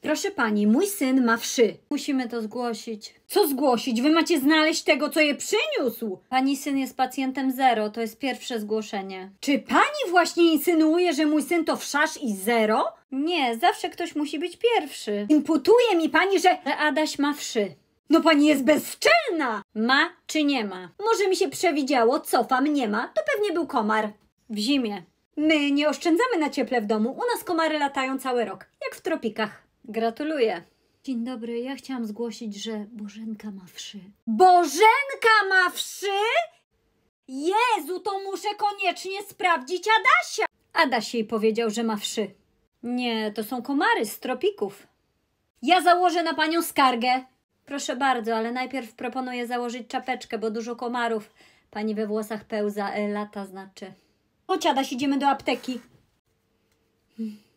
Proszę pani, mój syn ma wszy. Musimy to zgłosić. Co zgłosić? Wy macie znaleźć tego, co je przyniósł! Pani syn jest pacjentem zero, to jest pierwsze zgłoszenie. Czy pani właśnie insynuuje, że mój syn to wszasz i zero? Nie, zawsze ktoś musi być pierwszy. Imputuje mi pani, że... że Adaś ma wszy. No pani jest bezczelna! Ma czy nie ma? Może mi się przewidziało, cofam, nie ma. To pewnie był komar. W zimie. My nie oszczędzamy na cieple w domu, u nas komary latają cały rok, jak w tropikach. Gratuluję. Dzień dobry, ja chciałam zgłosić, że Bożenka ma wszy. Bożenka ma wszy? Jezu, to muszę koniecznie sprawdzić Adasia. Adaś jej powiedział, że ma wszy. Nie, to są komary z tropików. Ja założę na panią skargę. Proszę bardzo, ale najpierw proponuję założyć czapeczkę, bo dużo komarów. Pani we włosach pełza, e, lata znaczy. Chodź Adaś, idziemy do apteki. Hmm.